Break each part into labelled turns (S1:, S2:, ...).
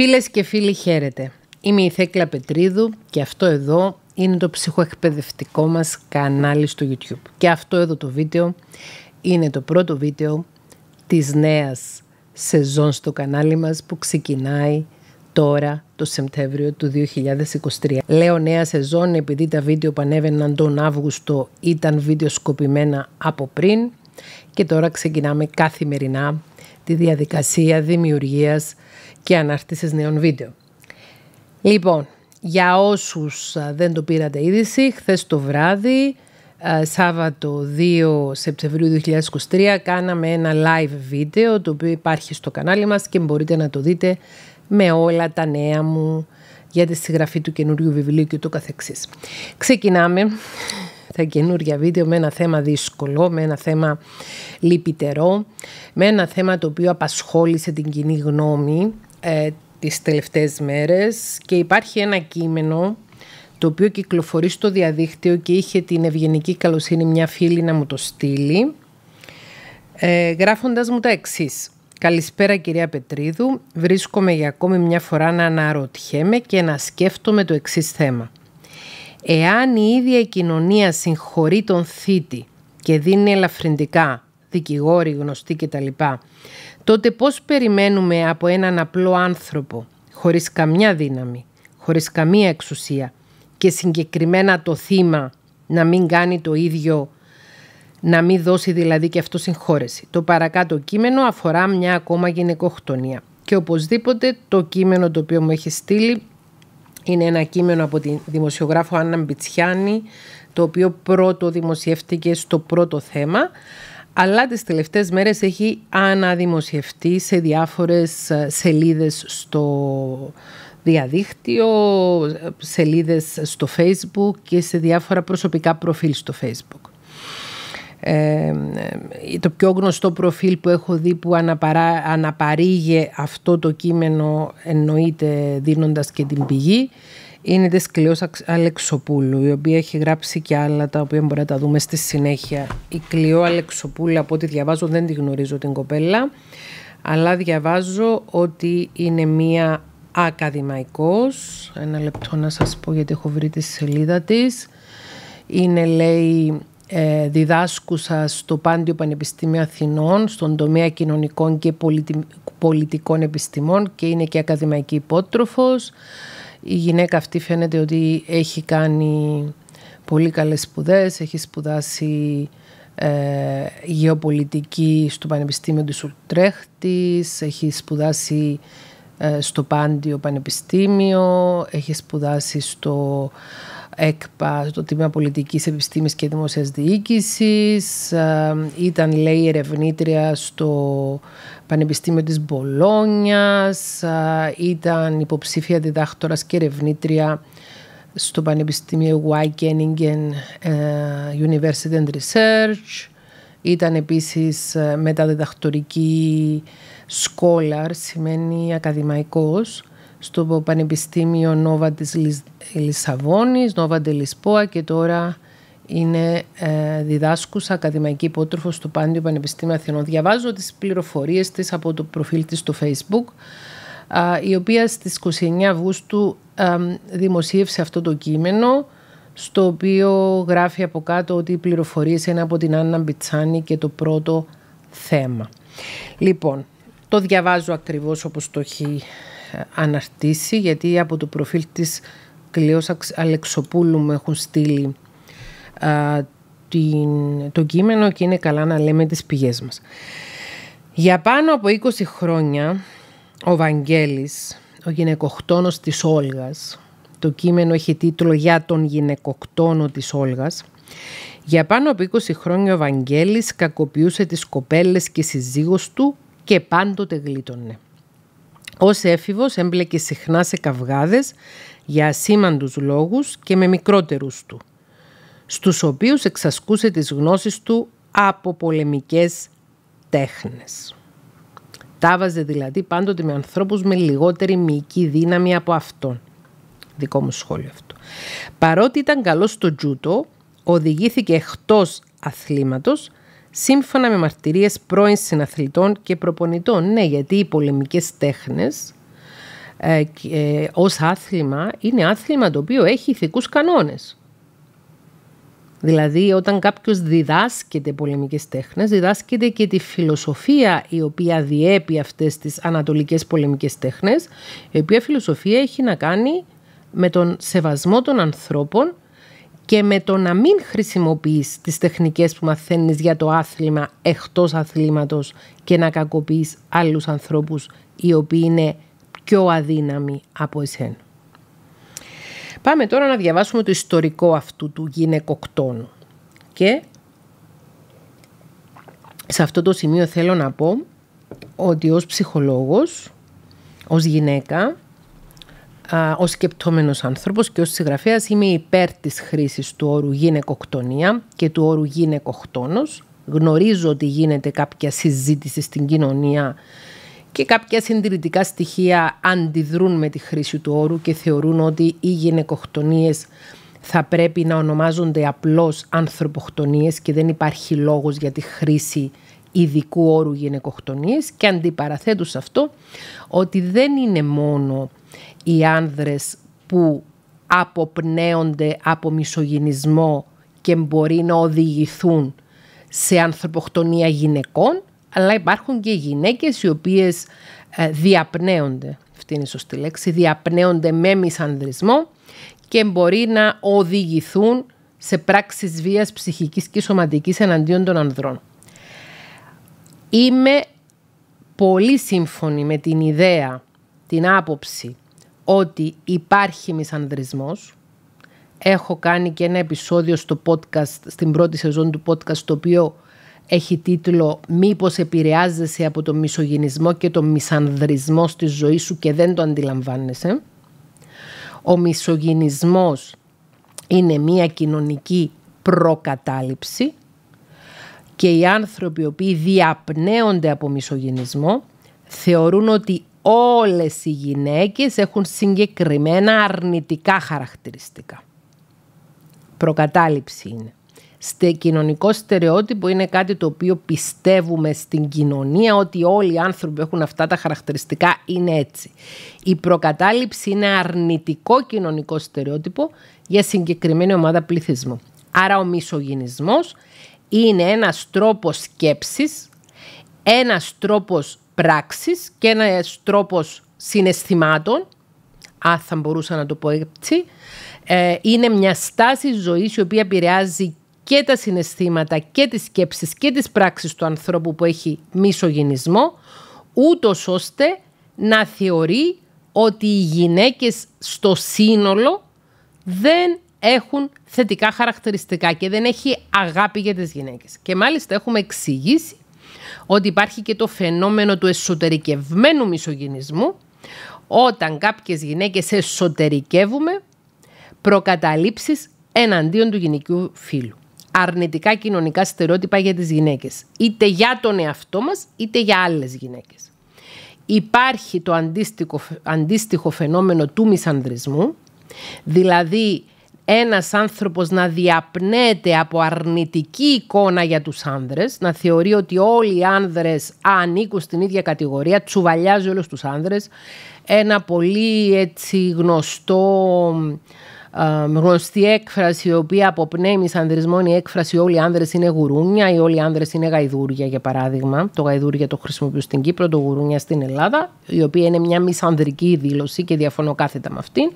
S1: Φίλες και φίλοι χαίρετε. Είμαι η Θέκλα Πετρίδου και αυτό εδώ είναι το ψυχοεκπαιδευτικό μας κανάλι στο YouTube. Και αυτό εδώ το βίντεο είναι το πρώτο βίντεο της νέας σεζόν στο κανάλι μας που ξεκινάει τώρα το Σεπτέμβριο του 2023. Λέω νέα σεζόν επειδή τα βίντεο που ανέβαιναν τον Αύγουστο ήταν βίντεο σκοπημένα από πριν και τώρα ξεκινάμε καθημερινά τη διαδικασία δημιουργίας και αναρτήσεις νέων βίντεο. Λοιπόν, για όσους δεν το πήρατε είδηση, χθες το βράδυ, Σάββατο 2 Σεπτεμβρίου 2023, κάναμε ένα live βίντεο το οποίο υπάρχει στο κανάλι μας και μπορείτε να το δείτε με όλα τα νέα μου για τη συγγραφή του καινούριου βιβλίου και το καθεξής. Ξεκινάμε τα καινούργια βίντεο με ένα θέμα δύσκολο, με ένα θέμα λυπητερό, με ένα θέμα το οποίο απασχόλησε την κοινή γνώμη ε, τις τελευταίες μέρες και υπάρχει ένα κείμενο το οποίο κυκλοφορεί στο διαδίκτυο και είχε την ευγενική καλοσύνη μια φίλη να μου το στείλει ε, γράφοντας μου τα εξής. Καλησπέρα κυρία Πετρίδου, βρίσκομαι για ακόμη μια φορά να αναρωτιέμαι και να σκέφτομαι το εξής θέμα. Εάν η ίδια η κοινωνία συγχωρεί τον θήτη και δίνει ελαφρυντικά, δικηγόροι, γνωστοί κτλ τότε πώς περιμένουμε από έναν απλό άνθρωπο, χωρίς καμιά δύναμη, χωρίς καμία εξουσία και συγκεκριμένα το θύμα να μην κάνει το ίδιο, να μην δώσει δηλαδή και αυτό συγχώρεση. Το παρακάτω κείμενο αφορά μια ακόμα γυναικοκτονία. Και οπωσδήποτε το κείμενο το οποίο μου έχει στείλει είναι ένα κείμενο από τη δημοσιογράφο Άννα Μπιτσιάνη, το οποίο πρώτο δημοσιεύτηκε στο πρώτο θέμα αλλά τις τελευταίες μέρες έχει αναδημοσιευτεί σε διάφορες ε, σελίδες στο διαδίκτυο, σελίδες στο facebook και σε διάφορα προσωπικά προφίλ στο facebook. Ε, ε το πιο γνωστό προφίλ που έχω δει που αναπαρά, αυτό το κείμενο εννοείται δίνοντας και την πηγή είναι της Κλείος Αλεξοπούλου, η οποία έχει γράψει και άλλα τα οποία μπορεί να τα δούμε στη συνέχεια. Η Κλειό Αλεξοπούλου, από ό,τι διαβάζω, δεν τη γνωρίζω την κοπέλα, αλλά διαβάζω ότι είναι μία ακαδημαϊκός. Ένα λεπτό να σας πω γιατί έχω βρει τη σελίδα της. Είναι, λέει, ε, διδάσκουσα στο Πάντιο Πανεπιστήμιο Αθηνών, στον τομέα κοινωνικών και πολιτικών επιστημών και είναι και ακαδημαϊκή υπότροφος. Η γυναίκα αυτή φαίνεται ότι έχει κάνει πολύ καλές σπουδές, έχει σπουδάσει ε, γεωπολιτική στο Πανεπιστήμιο της Ουτρέχτης, έχει σπουδάσει ε, στο Πάντιο Πανεπιστήμιο, έχει σπουδάσει στο ΕΚΠΑ, το Τμήμα Πολιτικής Επιστήμης και Δημόσιας Διοίκησης. Ε, ήταν, λέει, ερευνήτρια στο Πανεπιστήμιο της Μπολόνιας. Ε, ήταν υποψήφια διδάκτορας και ερευνήτρια στο Πανεπιστήμιο Wageningen ε, University and Research. Ήταν επίσης μεταδιδακτορική σκόλαρ, σημαίνει ακαδημαϊκός στο Πανεπιστήμιο Νόβα της Λισαβόνης, Νόβα Λισπόα και τώρα είναι ε, διδάσκουσα ακαδημαϊκή υπότροφος στο Πάντιο Πανεπιστήμιο Αθηνών. Διαβάζω τις πληροφορίες της από το προφίλ της στο Facebook, η οποία στις 29 Αυγούστου α, δημοσίευσε αυτό το κείμενο, στο οποίο γράφει από κάτω ότι οι πληροφορίες είναι από την Άννα Μπιτσάνη και το πρώτο θέμα. Λοιπόν, το διαβάζω ακριβώς όπως το έχει αναρτήσει γιατί από το προφίλ της Κλειός Αλεξοπούλου μου έχουν στείλει την, το κείμενο και είναι καλά να λέμε τις πηγές μας. Για πάνω από 20 χρόνια ο Βαγγέλης, ο γυναικοκτόνος της Όλγας, το κείμενο έχει τίτλο «Για τον γυναικοκτόνο της Όλγας», για πάνω από 20 χρόνια ο Βαγγέλης κακοποιούσε τις κοπέλες και συζύγους του και πάντοτε γλίτωνε. Ως έφηβος έμπλεκε συχνά σε καυγάδες για ασήμαντους λόγους και με μικρότερους του, στους οποίους εξασκούσε τις γνώσεις του από πολεμικές τέχνες. Τάβαζε δηλαδή πάντοτε με ανθρώπους με λιγότερη μυϊκή δύναμη από αυτόν. Δικό μου σχόλιο αυτό. Παρότι ήταν καλός στο τζούτο, οδηγήθηκε εκτός αθλήματος σύμφωνα με μαρτυρίες πρώην συναθλητών και προπονητών. Ναι, γιατί οι πολεμικές τέχνες ε, ε, ως άθλημα είναι άθλημα το οποίο έχει ηθικούς κανόνες. Δηλαδή όταν κάποιος διδάσκεται πολεμικές τέχνες, διδάσκεται και τη φιλοσοφία η οποία διέπει αυτές τις ανατολικές πολεμικές τέχνες, η οποία φιλοσοφία έχει να κάνει με τον σεβασμό των ανθρώπων και με το να μην χρησιμοποιείς τις τεχνικές που μαθαίνεις για το άθλημα εκτός αθλήματος και να κακοποιείς άλλους ανθρώπους οι οποίοι είναι πιο αδύναμοι από εσένα. Πάμε τώρα να διαβάσουμε το ιστορικό αυτού του γυναικοκτόνου. Και σε αυτό το σημείο θέλω να πω ότι ως ψυχολόγος, ως γυναίκα, ο ως σκεπτόμενος άνθρωπος και ως συγγραφέας είμαι υπέρ της χρήσης του όρου γυναικοκτονία και του όρου γυναικοκτόνος. Γνωρίζω ότι γίνεται κάποια συζήτηση στην κοινωνία και κάποια συντηρητικά στοιχεία αντιδρούν με τη χρήση του όρου και θεωρούν ότι οι γυναικοκτονίες θα πρέπει να ονομάζονται απλώς ανθρωποκτονίες και δεν υπάρχει λόγος για τη χρήση ειδικού όρου γυναικοκτονίες και αντιπαραθέτω αυτό ότι δεν είναι μόνο οι άνδρες που αποπνέονται από μισογυνισμό... και μπορεί να οδηγηθούν σε ανθρωποκτονία γυναικών, αλλά υπάρχουν και γυναίκες οι οποίες ε, διαπνέονται, αυτή είναι η σωστή λέξη, διαπνέονται με μισανδρισμό και μπορεί να οδηγηθούν σε πράξεις βίας ψυχικής και σωματικής εναντίον των ανδρών. Είμαι πολύ σύμφωνη με την ιδέα, την άποψη ότι υπάρχει μισανδρισμός. Έχω κάνει και ένα επεισόδιο στο podcast, στην πρώτη σεζόν του podcast, το οποίο έχει τίτλο «Μήπως επηρεάζεσαι από τον μισογενισμό και τον μισανδρισμό στη ζωή σου και δεν το αντιλαμβάνεσαι». Ο μισογενισμός είναι μια κοινωνική προκατάληψη και οι άνθρωποι οι οποίοι διαπνέονται από μισογενισμό θεωρούν ότι όλες οι γυναίκες έχουν συγκεκριμένα αρνητικά χαρακτηριστικά. Προκατάληψη είναι. Στε κοινωνικό στερεότυπο είναι κάτι το οποίο πιστεύουμε στην κοινωνία ότι όλοι οι άνθρωποι έχουν αυτά τα χαρακτηριστικά είναι έτσι. Η προκατάληψη είναι αρνητικό κοινωνικό στερεότυπο για συγκεκριμένη ομάδα πληθυσμού. Άρα ο μισογυνισμός είναι ένας τρόπος σκέψης, ένας τρόπος και ένας τρόπος συναισθημάτων, αν θα μπορούσα να το πω έτσι, ε, είναι μια στάση ζωής η οποία επηρεάζει και τα συναισθήματα και τις σκέψεις και τις πράξεις του ανθρώπου που έχει μισογενισμό, ούτως ώστε να θεωρεί ότι οι γυναίκες στο σύνολο δεν έχουν θετικά χαρακτηριστικά και δεν έχει αγάπη για τις γυναίκες. Και μάλιστα έχουμε εξηγήσει ότι υπάρχει και το φαινόμενο του εσωτερικευμένου μισογυνισμού όταν κάποιες γυναίκες εσωτερικεύουμε προκαταλήψεις εναντίον του γυναικείου φύλου. Αρνητικά κοινωνικά στερεότυπα για τις γυναίκες. Είτε για τον εαυτό μας, είτε για άλλες γυναίκες. Υπάρχει το αντίστοιχο, αντίστοιχο φαινόμενο του μισανδρισμού, δηλαδή ένας άνθρωπος να διαπνέεται από αρνητική εικόνα για τους άνδρες, να θεωρεί ότι όλοι οι άνδρες ανήκουν στην ίδια κατηγορία, τσουβαλιάζει όλους τους άνδρες, ένα πολύ έτσι γνωστό, γνωστή έκφραση η οποία αποπνέει είναι η έκφραση όλοι οι άνδρες είναι γουρούνια ή όλοι οι άνδρες είναι γαϊδούρια για παράδειγμα το γαϊδούρια το χρησιμοποιούν στην Κύπρο το γουρούνια στην Ελλάδα η οποία είναι μια μισανδρική δήλωση και διαφωνώ κάθετα με αυτήν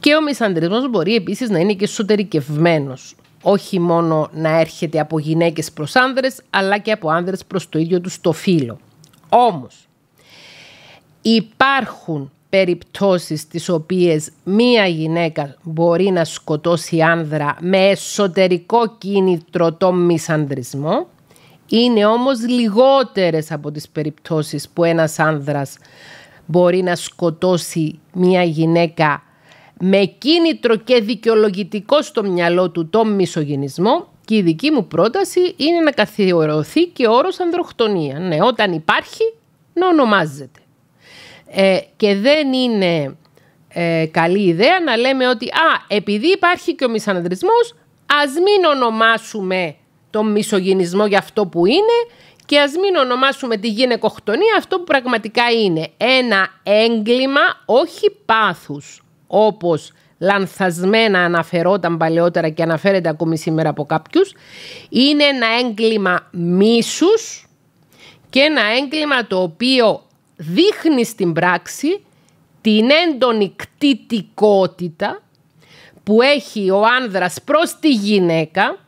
S1: και ο μισανδρισμός μπορεί επίσης να είναι και εσωτερικευμένος. Όχι μόνο να έρχεται από γυναίκες προς άνδρες, αλλά και από άνδρες προς το ίδιο τους το φύλλο. Όμως, υπάρχουν περιπτώσεις τις οποίες μία γυναίκα μπορεί να σκοτώσει άνδρα με εσωτερικό κίνητρο το μισανδρισμό. Είναι όμως λιγότερες από τις περιπτώσεις που ένας άνδρας μπορεί να σκοτώσει μία γυναίκα με κίνητρο και δικαιολογητικό στο μυαλό του το μισογενισμό και η δική μου πρόταση είναι να καθιερωθεί και όρος ανδροχτονία. Ναι, όταν υπάρχει να ονομάζεται. Ε, και δεν είναι ε, καλή ιδέα να λέμε ότι «Α, επειδή υπάρχει και ο μισανδρισμός, ας μην ονομάσουμε τον μισογενισμό για αυτό που είναι και ας μην ονομάσουμε τη γυναικοκτονία αυτό που πραγματικά είναι. Ένα έγκλημα, όχι πάθους» όπως λανθασμένα αναφερόταν παλαιότερα και αναφέρεται ακόμη σήμερα από κάποιους, είναι ένα έγκλημα μίσους και ένα έγκλημα το οποίο δείχνει στην πράξη την έντονη κτητικότητα που έχει ο άνδρας προς τη γυναίκα,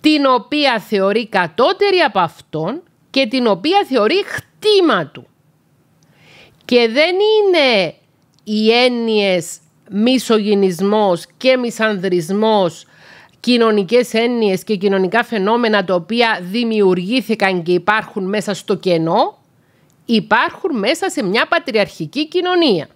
S1: την οποία θεωρεί κατώτερη από αυτόν και την οποία θεωρεί χτήμα του. Και δεν είναι οι έννοιες μισογυνισμός και μισανδρισμός κοινωνικές έννοιες και κοινωνικά φαινόμενα τα οποία δημιουργήθηκαν και υπάρχουν μέσα στο κενό, υπάρχουν μέσα σε μια πατριαρχική κοινωνία.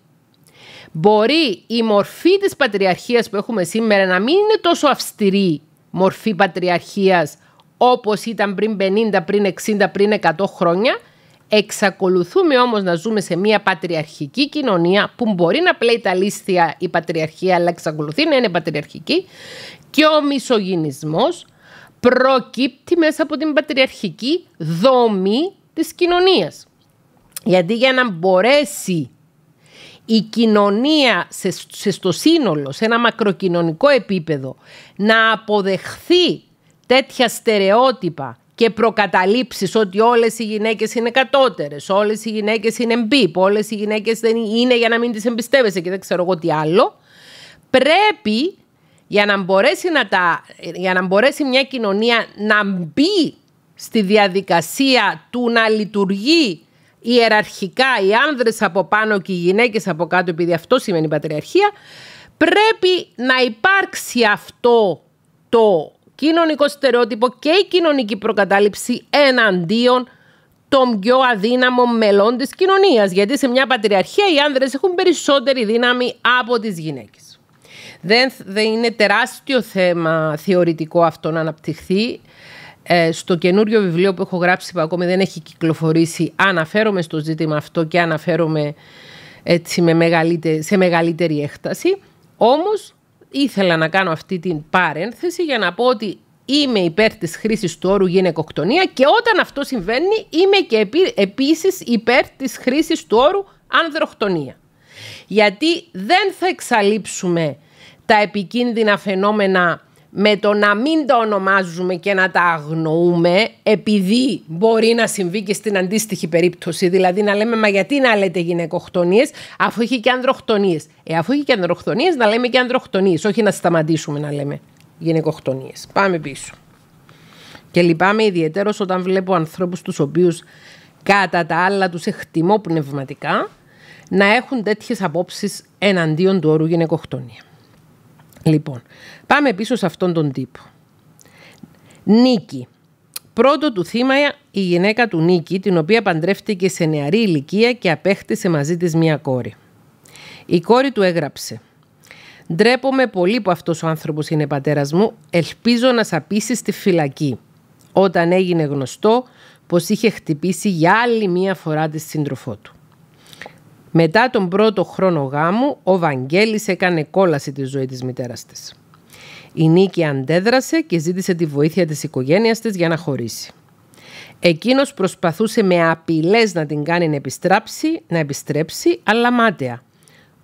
S1: Μπορεί η μορφή της πατριαρχίας που έχουμε σήμερα να μην είναι τόσο αυστηρή μορφή πατριαρχίας όπως ήταν πριν 50, πριν 60, πριν 100 χρόνια, Εξακολουθούμε όμως να ζούμε σε μια πατριαρχική κοινωνία που μπορεί να πλέει τα λίστια η πατριαρχία αλλά εξακολουθεί να είναι πατριαρχική και ο μισογυνισμός προκύπτει μέσα από την πατριαρχική δομή της κοινωνίας. Γιατί για να μπορέσει η κοινωνία σε, στο σύνολο, σε ένα μακροκοινωνικό επίπεδο, να αποδεχθεί τέτοια στερεότυπα και προκαταλήψεις ότι όλες οι γυναίκες είναι κατώτερες, όλες οι γυναίκες είναι μπίπ, όλες οι γυναίκες δεν είναι για να μην τις εμπιστεύεσαι και δεν ξέρω εγώ τι άλλο, πρέπει για να μπορέσει, να τα, για να μπορέσει μια κοινωνία να μπει στη διαδικασία του να λειτουργεί ιεραρχικά οι άνδρες από πάνω και οι γυναίκες από κάτω, επειδή αυτό σημαίνει η πατριαρχία, πρέπει να υπάρξει αυτό το κοινωνικό στερεότυπο και η κοινωνική προκατάληψη εναντίον των πιο αδύναμων μελών της κοινωνίας. Γιατί σε μια πατριαρχία οι άνδρες έχουν περισσότερη δύναμη από τις γυναίκες. Δεν, δεν είναι τεράστιο θέμα θεωρητικό αυτό να αναπτυχθεί. Ε, στο καινούριο βιβλίο που έχω γράψει που ακόμη δεν έχει κυκλοφορήσει αναφέρομαι στο ζήτημα αυτό και αναφέρομαι έτσι, με σε μεγαλύτερη έκταση. Όμως ήθελα να κάνω αυτή την παρένθεση για να πω ότι είμαι υπέρ της χρήσης του όρου γυναικοκτονία και όταν αυτό συμβαίνει είμαι και επί, επίσης υπέρ της χρήσης του όρου ανδροκτονία. Γιατί δεν θα εξαλείψουμε τα επικίνδυνα φαινόμενα με το να μην τα ονομάζουμε και να τα αγνοούμε επειδή μπορεί να συμβεί και στην αντίστοιχη περίπτωση δηλαδή να λέμε μα γιατί να λέτε γυναικοκτονίες αφού έχει και ανδροκτονίες ε, αφού έχει και ανδροκτονίες να λέμε και ανδροκτονίες όχι να σταματήσουμε να λέμε γυναικοκτονίες πάμε πίσω και λυπάμαι ιδιαίτερω όταν βλέπω ανθρώπους τους οποίους κατά τα άλλα τους εκτιμώ πνευματικά να έχουν τέτοιες απόψεις εναντίον του όρου γυναικοκτονία. Λοιπόν, πάμε πίσω σε αυτόν τον τύπο. Νίκη. Πρώτο του θύμα η γυναίκα του Νίκη, την οποία παντρεύτηκε σε νεαρή ηλικία και απέκτησε μαζί της μία κόρη. Η κόρη του έγραψε «Ντρέπομαι πολύ που αυτός ο άνθρωπος είναι πατέρας μου, ελπίζω να σαπίσει στη φυλακή». Όταν έγινε γνωστό πως είχε χτυπήσει για άλλη μία φορά τη σύντροφό του. Μετά τον πρώτο χρόνο γάμου, ο Βαγγέλης έκανε κόλαση τη ζωή της μητέρας της. Η Νίκη αντέδρασε και ζήτησε τη βοήθεια της οικογένειας της για να χωρίσει. Εκείνος προσπαθούσε με απειλές να την κάνει να επιστρέψει, να επιστρέψει, αλλά μάταια.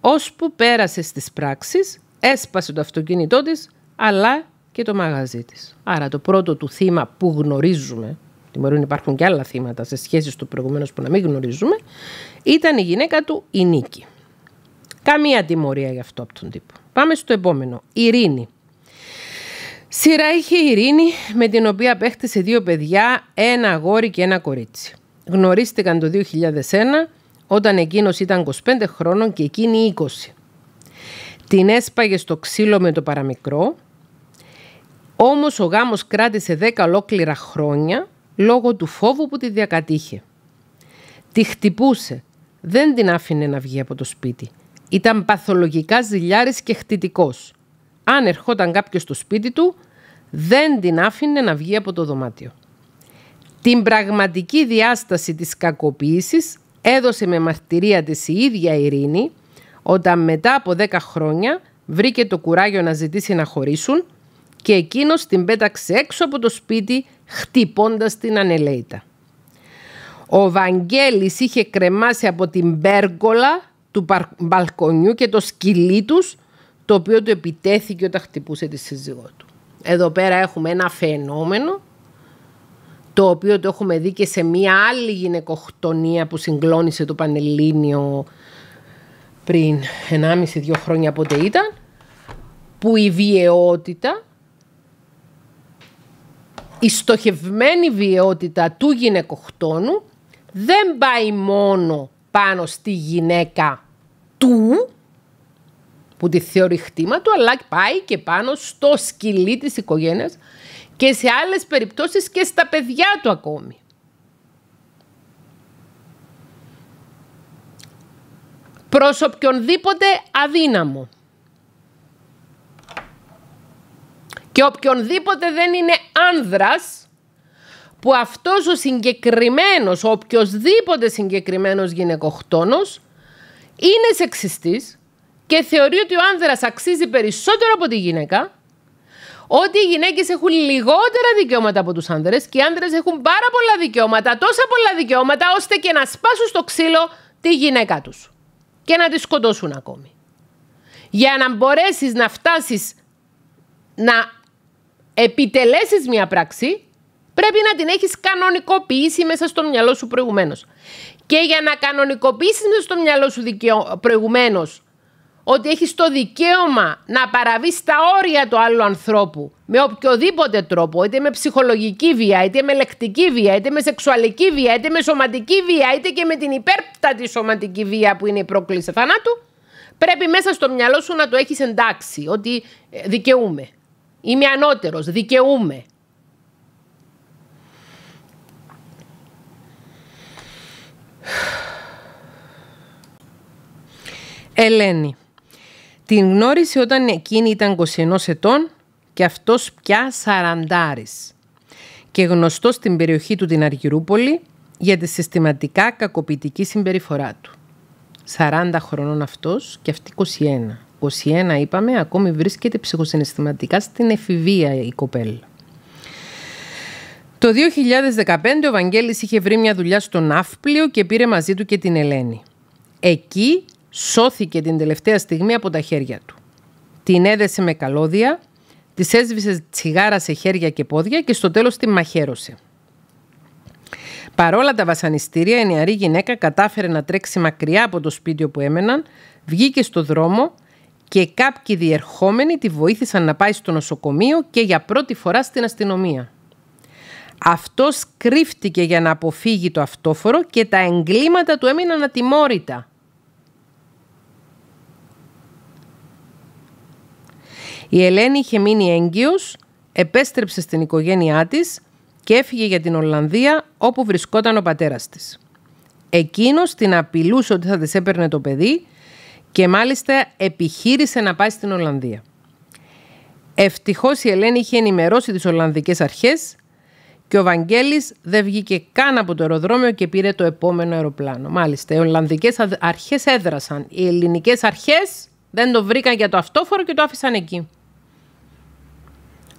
S1: Ώσπου πέρασε στις πράξεις, έσπασε το αυτοκίνητό της, αλλά και το μαγαζί της. Άρα το πρώτο του θύμα που γνωρίζουμε, να υπάρχουν και άλλα θύματα σε σχέσεις του προηγουμένως που να μην γνωρίζουμε, ήταν η γυναίκα του η Νίκη. Καμία τιμωρία γι' αυτό από τον τύπο. Πάμε στο επόμενο. Ειρήνη. Σειρά είχε η Ειρήνη με την οποία απέκτησε δύο παιδιά, ένα αγόρι και ένα κορίτσι. Γνωρίστηκαν το 2001 όταν εκείνος ήταν 25 χρόνων και εκείνη 20. Την έσπαγε στο ξύλο με το παραμικρό, όμως ο γάμος κράτησε 10 ολόκληρα χρόνια λόγω του φόβου που τη διακατήχε. Τη χτυπούσε, δεν την άφηνε να βγει από το σπίτι. Ήταν παθολογικά ζηλιάρης και χτιτικός. Αν ερχόταν κάποιος στο σπίτι του, δεν την άφηνε να βγει από το δωμάτιο. Την πραγματική διάσταση της κακοποίησης έδωσε με μαρτυρία της η ίδια Ειρήνη όταν μετά από 10 χρόνια βρήκε το κουράγιο να ζητήσει να χωρίσουν και εκείνος την πέταξε έξω από το σπίτι χτυπώντας την ανελέητα. Ο Βαγγέλης είχε κρεμάσει από την πέργολα του μπαλκονιού και το σκυλί τους, το οποίο του επιτέθηκε όταν χτυπούσε τη σύζυγό του. Εδώ πέρα έχουμε ένα φαινόμενο το οποίο το έχουμε δει και σε μία άλλη γυναικοκτονία που συγκλώνησε το Πανελλήνιο πριν 1,5-2 χρόνια πότε ήταν, που η βιαιότητα, η στοχευμένη βιαιότητα του γυναικοκτόνου δεν πάει μόνο πάνω στη γυναίκα του, που τη θεωρεί χτήμα του, αλλά πάει και πάνω στο σκυλί της οικογένειας και σε άλλες περιπτώσεις και στα παιδιά του ακόμη. Προς οποιονδήποτε αδύναμο. Και οποιονδήποτε δεν είναι άνδρας, που αυτός ο συγκεκριμένος, ο οποιοδήποτε συγκεκριμένος γυναικοκτόνος είναι σεξιστής και θεωρεί ότι ο άνδρας αξίζει περισσότερο από τη γυναίκα, ότι οι γυναίκες έχουν λιγότερα δικαιώματα από τους άνδρες και οι άνδρες έχουν πάρα πολλά δικαιώματα, τόσα πολλά δικαιώματα, ώστε και να σπάσουν στο ξύλο τη γυναίκα τους και να τη σκοτώσουν ακόμη. Για να μπορέσεις να φτάσεις να επιτελέσεις μια πράξη, Πρέπει να την έχεις κανονικοποιήσει μέσα στο μυαλό σου προηγουμένως. Και για να κανονικοποιήσεις μέσα στο μυαλό σου δικαιω... προηγουμένως ότι έχεις το δικαίωμα να παραβείς τα όρια του άλλου ανθρώπου με οποιοδήποτε τρόπο, είτε με ψυχολογική βία, είτε με λεκτική βία, είτε με σεξουαλική βία, είτε με σωματική βία, είτε και με την υπέρτατη σωματική βία που είναι η πρόκληση θανάτου, πρέπει μέσα στο μυαλό σου να το έχεις εντάξει ότι ε, δικαιούμαι. Είμαι ανώτερος, δικαιούμαι. Ελένη. Την γνώρισε όταν εκείνη ήταν 21 ετών και αυτός πια σαραντάρης και γνωστός στην περιοχή του την Αργυρούπολη για τη συστηματικά κακοποιητική συμπεριφορά του. 40 χρονών αυτός και αυτή 21. 21 είπαμε, ακόμη βρίσκεται ψυχοσυναισθηματικά στην εφηβεία η κοπέλα. Το 2015 ο Βαγγέλης είχε βρει μια δουλειά στο Ναύπλιο και πήρε μαζί του και την Ελένη. Εκεί σώθηκε την τελευταία στιγμή από τα χέρια του. Την έδεσε με καλώδια, της έσβησε τσιγάρα σε χέρια και πόδια και στο τέλος τη μαχαίρωσε. Παρόλα τα βασανιστήρια, η νεαρή γυναίκα κατάφερε να τρέξει μακριά από το σπίτι όπου έμεναν, βγήκε στο δρόμο και κάποιοι διερχόμενοι τη βοήθησαν να πάει στο νοσοκομείο και για πρώτη φορά στην αστυνομία. Αυτός κρύφτηκε για να αποφύγει το αυτόφορο και τα εγκλήματα του έμειναν ατιμόρυτα. Η Ελένη είχε μείνει έγκυος, επέστρεψε στην οικογένειά της και έφυγε για την Ολλανδία όπου βρισκόταν ο πατέρας της. Εκείνος την απειλούσε ότι θα της έπαιρνε το παιδί και μάλιστα επιχείρησε να πάει στην Ολλανδία. Ευτυχώς η Ελένη είχε ενημερώσει τις Ολλανδικές αρχές και ο Βαγγέλης δεν βγήκε καν από το αεροδρόμιο και πήρε το επόμενο αεροπλάνο. Μάλιστα, οι Ολλανδικές αρχές έδρασαν. Οι ελληνικές αρχές δεν το βρήκαν για το αυτόφορο και το άφησαν εκεί.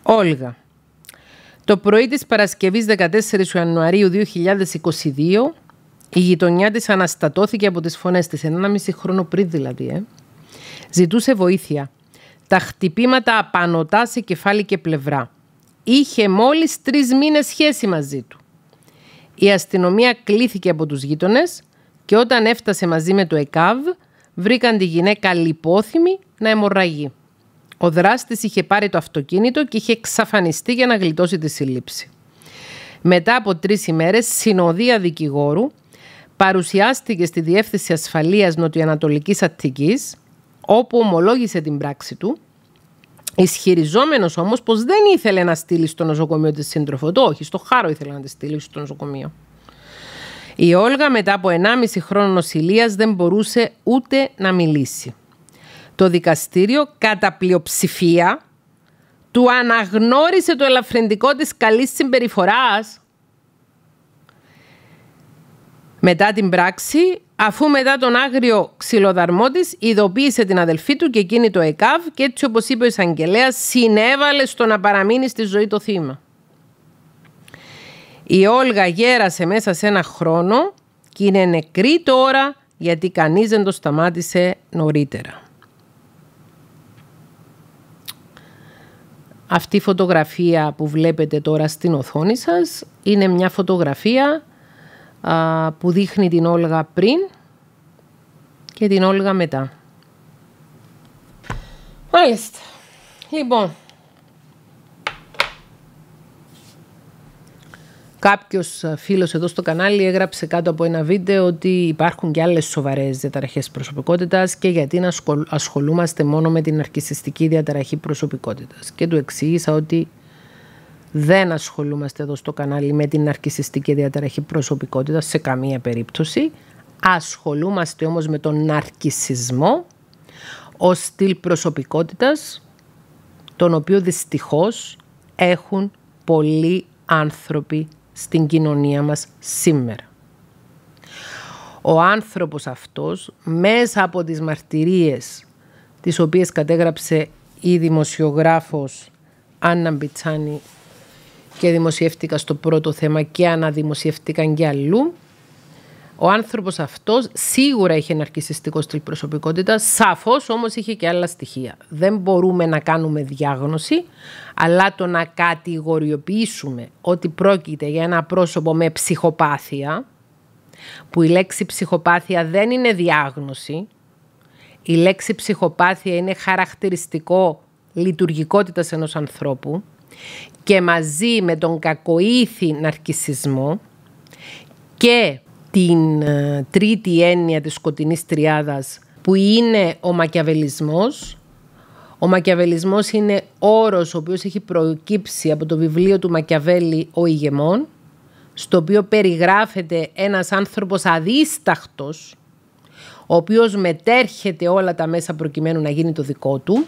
S1: Όλγα. Το πρωί της Παρασκευής 14 Ιανουαρίου 2022 η γειτονιά της αναστατώθηκε από τις φωνές της, 1,5 χρόνο πριν δηλαδή. Ε. Ζητούσε βοήθεια. Τα χτυπήματα απανοτάς σε κεφάλι και πλευρά είχε μόλις τρεις μήνες σχέση μαζί του. Η αστυνομία κλήθηκε από τους γείτονες και όταν έφτασε μαζί με το ΕΚΑΒ βρήκαν τη γυναίκα λιπόθυμη να αιμορραγεί. Ο δράστης είχε πάρει το αυτοκίνητο και είχε εξαφανιστεί για να γλιτώσει τη σύλληψη. Μετά από τρεις ημέρες, συνοδεία δικηγόρου παρουσιάστηκε στη Διεύθυνση Ασφαλείας Νοτιοανατολικής Αττικής, όπου ομολόγησε την πράξη του Ισχυριζόμενος όμως πως δεν ήθελε να στείλει στο νοσοκομείο της σύντροφο του. Όχι, στο χάρο ήθελε να τη στείλει στο νοσοκομείο. Η Όλγα μετά από 1,5 χρόνο νοσηλείας δεν μπορούσε ούτε να μιλήσει. Το δικαστήριο κατά πλειοψηφία του αναγνώρισε το ελαφρυντικό της καλής συμπεριφοράς. Μετά την πράξη, αφού μετά τον άγριο ξυλοδαρμό της ειδοποίησε την αδελφή του και εκείνη το ΕΚΑΒ και έτσι όπως είπε ο εισαγγελέας, συνέβαλε στο να παραμείνει στη ζωή το θύμα. Η Όλγα γέρασε μέσα σε ένα χρόνο και είναι νεκρή τώρα γιατί κανείς δεν το σταμάτησε νωρίτερα. Αυτή η φωτογραφία που βλέπετε τώρα στην οθόνη σας είναι μια φωτογραφία α, που δείχνει την Όλγα πριν και την Όλγα μετά. Μάλιστα. Λοιπόν, Κάποιος φίλος εδώ στο κανάλι έγραψε κάτω από ένα βίντεο ότι υπάρχουν και άλλες σοβαρές διαταραχές προσωπικότητας και γιατί να ασχολούμαστε μόνο με την αρκισιστική διαταραχή προσωπικότητας. Και του εξήγησα ότι δεν ασχολούμαστε εδώ στο κανάλι με την ναρκισιστική διαταραχή προσωπικότητα σε καμία περίπτωση. Ασχολούμαστε όμως με τον ναρκισισμό ως στυλ προσωπικότητας, τον οποίο δυστυχώς έχουν πολλοί άνθρωποι στην κοινωνία μας σήμερα. Ο άνθρωπος αυτός μέσα από τις μαρτυρίες τις οποίες κατέγραψε η δημοσιογράφος Άννα Μπιτσάνη και δημοσιεύτηκα στο πρώτο θέμα και αναδημοσιεύτηκαν και αλλού. Ο άνθρωπος αυτός σίγουρα είχε ναρκιστικό στυλ προσωπικότητας, σαφώς όμως είχε και άλλα στοιχεία. Δεν μπορούμε να κάνουμε διάγνωση, αλλά το να κατηγοριοποιήσουμε ότι πρόκειται για ένα πρόσωπο με ψυχοπάθεια, που η λέξη ψυχοπάθεια δεν είναι διάγνωση, η λέξη ψυχοπάθεια είναι χαρακτηριστικό λειτουργικότητας ενός ανθρώπου, και μαζί με τον κακοήθη ναρκισισμό και την ε, τρίτη έννοια της σκοτεινής τριάδας που είναι ο μακιαβελισμός. Ο μακιαβελισμός είναι όρος ο οποίος έχει προκύψει από το βιβλίο του Μακιαβέλη «Ο ηγεμόν» στο οποίο περιγράφεται ένας άνθρωπος αδίσταχτος ο οποίος μετέρχεται όλα τα μέσα προκειμένου να γίνει το δικό του.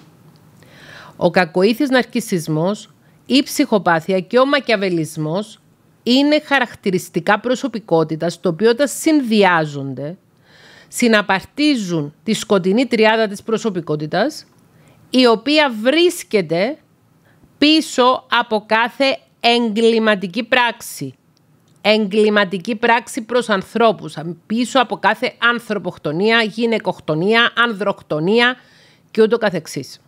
S1: Ο κακοήθης ναρκισισμός η ψυχοπάθεια και ο μακιαβελισμός είναι χαρακτηριστικά προσωπικότητας το οποίο τα συνδυάζονται, συναπαρτίζουν τη σκοτεινή τριάδα της προσωπικότητας η οποία βρίσκεται πίσω από κάθε εγκληματική πράξη. Εγκληματική πράξη προς ανθρώπους, πίσω από κάθε ανθρωποκτονία, γυναικοκτονία, ανδροκτονία και ούτω καθεξής.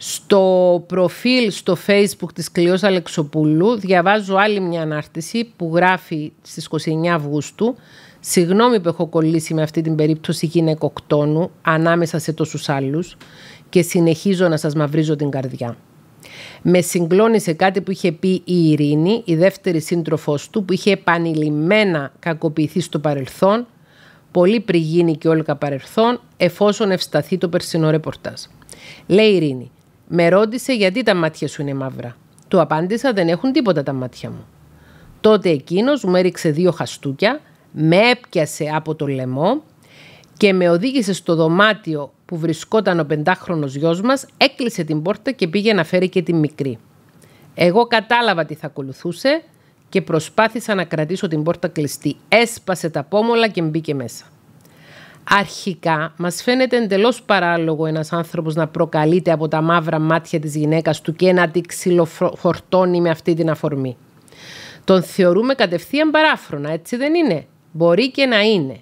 S1: Στο προφίλ στο facebook της Κλειός Αλεξοπούλου διαβάζω άλλη μια ανάρτηση που γράφει στις 29 Αυγούστου «Συγγνώμη που έχω κολλήσει με αυτή την περίπτωση γυναικοκτόνου ανάμεσα σε τόσους άλλους και συνεχίζω να σας μαυρίζω την καρδιά». Με συγκλώνησε κάτι που είχε πει η Ειρήνη, η δεύτερη σύντροφός του, που είχε επανειλημμένα κακοποιηθεί στο παρελθόν, πολύ πριν γίνει και όλοι παρελθόν, εφόσον ευσταθεί το περσινό ρεπορτάζ. Λέει η Ειρήνη, με ρώτησε γιατί τα μάτια σου είναι μαύρα. Του απάντησα δεν έχουν τίποτα τα μάτια μου. Τότε εκείνος μου έριξε δύο χαστούκια, με έπιασε από το λαιμό και με οδήγησε στο δωμάτιο που βρισκόταν ο πεντάχρονος γιος μας, έκλεισε την πόρτα και πήγε να φέρει και τη μικρή. Εγώ κατάλαβα τι θα ακολουθούσε και προσπάθησα να κρατήσω την πόρτα κλειστή. Έσπασε τα πόμολα και μπήκε μέσα. Αρχικά, μας φαίνεται εντελώς παράλογο ένας άνθρωπος... να προκαλείται από τα μαύρα μάτια της γυναίκας του και να τη ξυλοφορτώνει με αυτή την αφορμή. Τον θεωρούμε κατευθείαν παράφρονα, έτσι δεν είναι. Μπορεί και να είναι.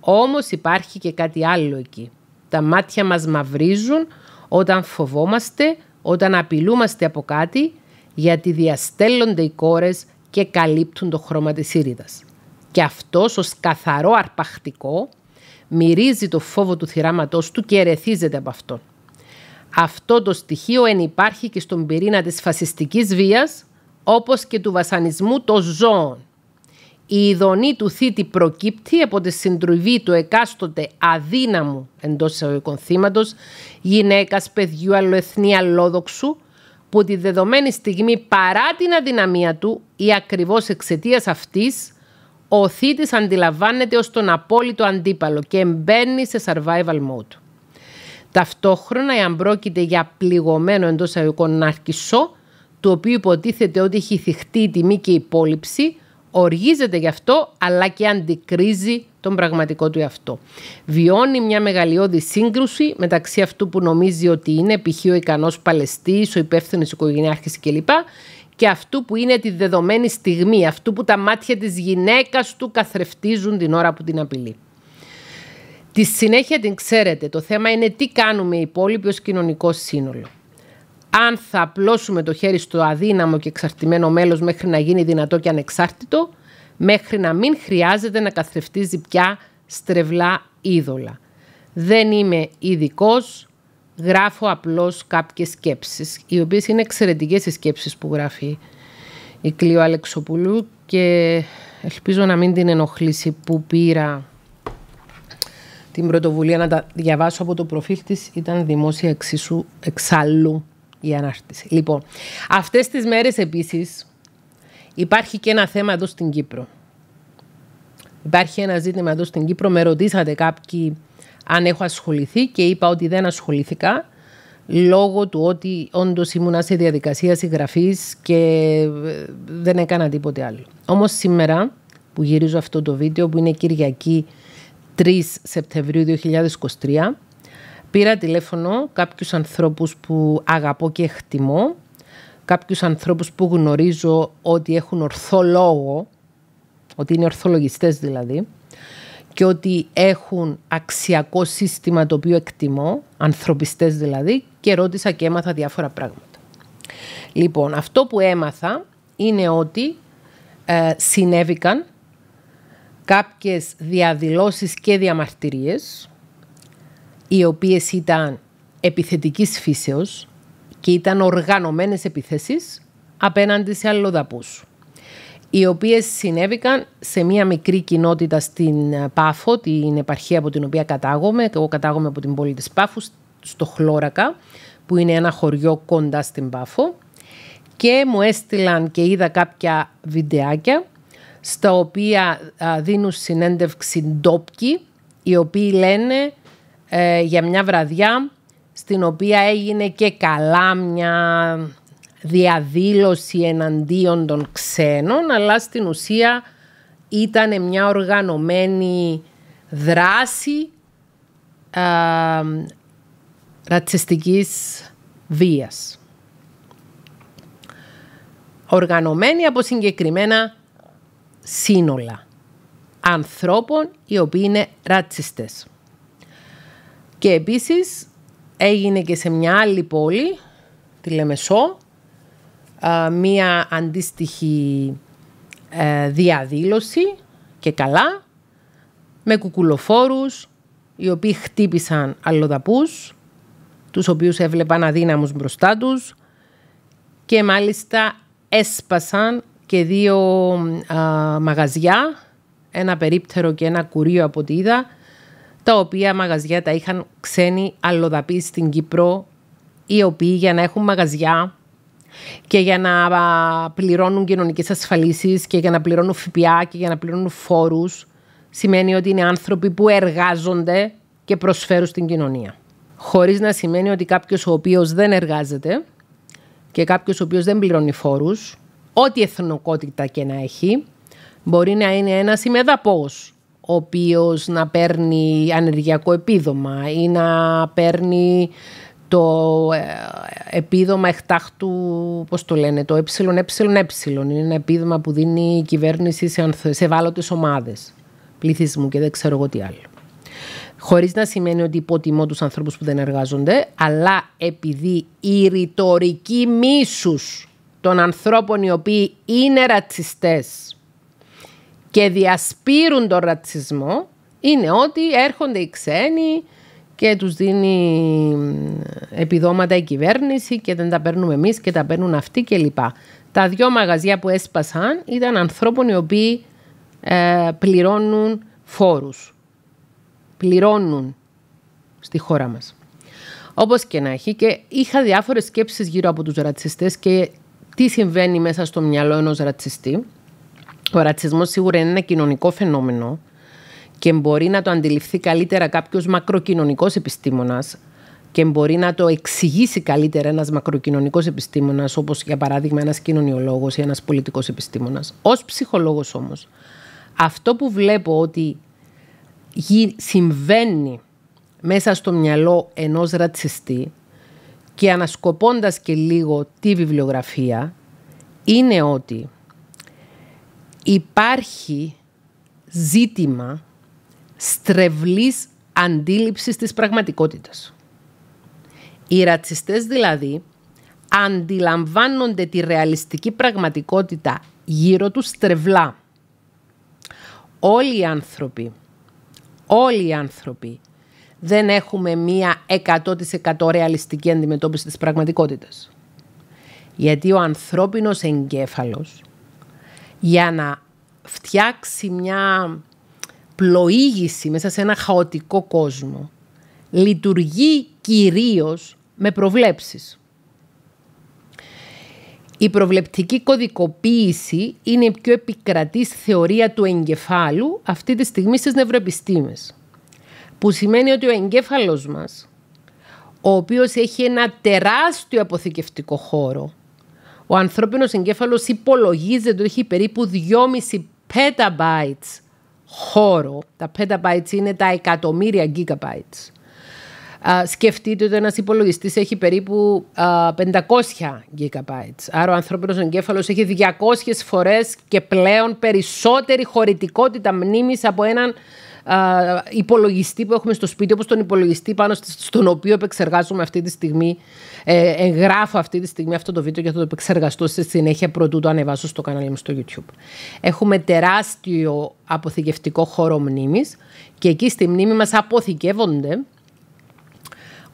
S1: Όμως υπάρχει και κάτι άλλο εκεί. Τα μάτια μας μαυρίζουν όταν φοβόμαστε, όταν απειλούμαστε από κάτι, γιατί διαστέλλονται οι κόρες και καλύπτουν το χρώμα της ήρυδας. Και αυτός ως καθαρό αρπακτικό μυρίζει το φόβο του θυράματός του και ερεθίζεται από αυτό. Αυτό το στοιχείο ενυπάρχει και στον πυρήνα της φασιστικής βίας, όπως και του βασανισμού των ζώων. Η ειδονή του θήτη προκύπτει από τη συντριβή του εκάστοτε αδύναμου εντός εισαγωγικών θύματος, γυναίκας, παιδιού, αλλοεθνή, αλλόδοξου, που τη δεδομένη στιγμή παρά την αδυναμία του ή ακριβώς εξαιτίας αυτής, ο θήτης αντιλαμβάνεται ως τον απόλυτο αντίπαλο και μπαίνει σε survival mode. Ταυτόχρονα, εάν πρόκειται για πληγωμένο εντός αγωγικών ναρκισό, το οποίο υποτίθεται ότι έχει θυχτεί η τιμή και η υπόλοιψη, οργίζεται γι' αυτό, αλλά και αντικρίζει τον πραγματικό του εαυτό. Βιώνει μια μεγαλειώδη σύγκρουση μεταξύ αυτού που νομίζει ότι είναι, π.χ. ο ικανός Παλαιστή, ο υπεύθυνος οικογενειάρχης κλπ., και αυτού που είναι τη δεδομένη στιγμή, αυτού που τα μάτια της γυναίκας του καθρεφτίζουν την ώρα που την απειλεί. Τη συνέχεια την ξέρετε, το θέμα είναι τι κάνουμε οι υπόλοιποι ως κοινωνικό σύνολο. Αν θα απλώσουμε το χέρι στο αδύναμο και εξαρτημένο μέλος μέχρι να γίνει δυνατό και ανεξάρτητο, μέχρι να μην χρειάζεται να καθρεφτίζει πια στρεβλά είδωλα. Δεν είμαι ειδικός, γράφω απλώς κάποιες σκέψεις, οι οποίες είναι εξαιρετικές οι σκέψεις που γράφει η Κλείο Αλεξοπουλού και ελπίζω να μην την ενοχλήσει που πήρα την πρωτοβουλία να τα διαβάσω από το προφίλ της. Ήταν δημόσια εξίσου εξάλλου η ανάρτηση. Λοιπόν, αυτές τις μέρες επίσης υπάρχει και ένα θέμα εδώ στην Κύπρο. Υπάρχει ένα ζήτημα εδώ στην Κύπρο. Με ρωτήσατε κάποιοι αν έχω ασχοληθεί και είπα ότι δεν ασχολήθηκα λόγω του ότι όντως ήμουνα σε διαδικασία συγγραφής και ε, δεν έκανα τίποτε άλλο. Όμως σήμερα που γυρίζω αυτό το βίντεο που είναι Κυριακή 3 Σεπτεμβρίου 2023 πήρα τηλέφωνο κάποιους ανθρώπους που αγαπώ και εκτιμώ κάποιους ανθρώπους που γνωρίζω ότι έχουν ορθό λόγο ότι είναι ορθολογιστές δηλαδή και ότι έχουν αξιακό σύστημα το οποίο εκτιμώ, ανθρωπιστές δηλαδή, και ρώτησα και έμαθα διάφορα πράγματα. Λοιπόν, αυτό που έμαθα είναι ότι ε, συνέβηκαν κάποιες διαδηλώσεις και διαμαρτυρίες, οι οποίες ήταν επιθετικής φύσεως και ήταν οργανωμένες επιθέσεις απέναντι σε αλλοδαπούς οι οποίες συνέβηκαν σε μια μικρή κοινότητα στην ε, Πάφο, την επαρχία από την οποία κατάγομαι. Εγώ κατάγομαι από την πόλη της Πάφους, στο Χλώρακα, που είναι ένα χωριό κοντά στην Πάφο. Και μου έστειλαν και είδα κάποια βιντεάκια, στα οποία δίνουν συνέντευξη ντόπκι, οι οποίοι λένε ε, για μια βραδιά στην οποία έγινε και καλάμια διαδήλωση εναντίον των ξένων, αλλά στην ουσία ήταν μια οργανωμένη δράση α, ρατσιστικής βίας. Οργανωμένη από συγκεκριμένα σύνολα ανθρώπων οι οποίοι είναι ρατσιστές. Και επίσης έγινε και σε μια άλλη πόλη, τη Λεμεσό, ε, μία αντίστοιχη ε, διαδήλωση και καλά με κουκουλοφόρους οι οποίοι χτύπησαν αλλοδαπούς τους οποίους έβλεπαν αδύναμους μπροστά τους και μάλιστα έσπασαν και δύο ε, μαγαζιά, ένα περίπτερο και ένα κουρίο από τη είδα, τα οποία μαγαζιά τα είχαν ξένοι αλλοδαποί στην Κύπρο, οι οποίοι για να έχουν μαγαζιά και για να πληρώνουν κοινωνικές ασφαλίσεις και για να πληρώνουν ΦΠΑ και για να πληρώνουν φόρους σημαίνει ότι είναι άνθρωποι που εργάζονται και προσφέρουν στην κοινωνία. Χωρίς να σημαίνει ότι κάποιος ο οποίος δεν εργάζεται και κάποιος ο οποίος δεν πληρώνει φόρους, ό,τι εθνοκότητα και να έχει, μπορεί να είναι ένας ημεδαπός ο οποίος να παίρνει ανεργιακό επίδομα ή να παίρνει το ε, επίδομα εκτάκτου, πώς το λένε, το ΕΕΕ, είναι ένα επίδομα που δίνει η κυβέρνηση σε, σε ομάδε. ομάδες πληθυσμού και δεν ξέρω εγώ τι άλλο. Χωρίς να σημαίνει ότι υποτιμώ τους ανθρώπους που δεν εργάζονται, αλλά επειδή η ρητορική μίσους των ανθρώπων οι οποίοι είναι ρατσιστές και διασπείρουν τον ρατσισμό είναι ότι έρχονται οι ξένοι, και τους δίνει επιδόματα η κυβέρνηση και δεν τα παίρνουμε εμείς και τα παίρνουν αυτοί κλπ. Τα δυο μαγαζιά που έσπασαν ήταν ανθρώπων οι οποίοι ε, πληρώνουν φόρους. Πληρώνουν στη χώρα μας. Όπως και να έχει και είχα διάφορες σκέψεις γύρω από τους ρατσιστές και τι συμβαίνει μέσα στο μυαλό ενός ρατσιστή. Ο ρατσισμός σίγουρα είναι ένα κοινωνικό φαινόμενο και μπορεί να το αντιληφθεί καλύτερα κάποιος μακροκοινωνικός επιστήμονας και μπορεί να το εξηγήσει καλύτερα ένας μακροκοινωνικός επιστήμονας, όπως για παράδειγμα ένας κοινωνιολόγος ή ένας πολιτικός επιστήμονας. Ως ψυχολόγος όμως, αυτό που βλέπω ότι συμβαίνει μέσα στο μυαλό ενός ρατσιστή και ανασκοπώντας και λίγο τη βιβλιογραφία είναι ότι υπάρχει ζήτημα στρεβλής αντίληψης της πραγματικότητας. Οι ρατσιστές δηλαδή αντιλαμβάνονται τη ρεαλιστική πραγματικότητα γύρω τους στρεβλά. Όλοι οι άνθρωποι, όλοι οι άνθρωποι δεν έχουμε μία 100% ρεαλιστική αντιμετώπιση της πραγματικότητας. Γιατί ο ανθρώπινος εγκέφαλος για να φτιάξει μια πλοήγηση μέσα σε ένα χαοτικό κόσμο λειτουργεί κυρίως με προβλέψεις. Η προβλεπτική κωδικοποίηση είναι η πιο επικρατής θεωρία του εγκεφάλου αυτή τη στιγμή στις νευροεπιστήμες. Που σημαίνει ότι ο εγκέφαλος μας, ο οποίος έχει ένα τεράστιο αποθηκευτικό χώρο, ο ανθρώπινος εγκέφαλος υπολογίζεται ότι έχει περίπου 2,5 petabytes χώρο. Τα petabytes είναι τα εκατομμύρια gigabytes. σκεφτείτε ότι ένας υπολογιστής έχει περίπου 500 gigabytes. Άρα ο ανθρώπινος εγκέφαλος έχει 200 φορές και πλέον περισσότερη χωρητικότητα μνήμης από έναν υπολογιστή που έχουμε στο σπίτι, όπως τον υπολογιστή πάνω στον οποίο επεξεργάζομαι αυτή τη στιγμή, ε, εγγράφω αυτή τη στιγμή αυτό το βίντεο και θα το επεξεργαστώ στη συνέχεια πρωτού το ανεβάσω στο κανάλι μου στο YouTube. Έχουμε τεράστιο αποθηκευτικό χώρο μνήμης και εκεί στη μνήμη μας αποθηκεύονται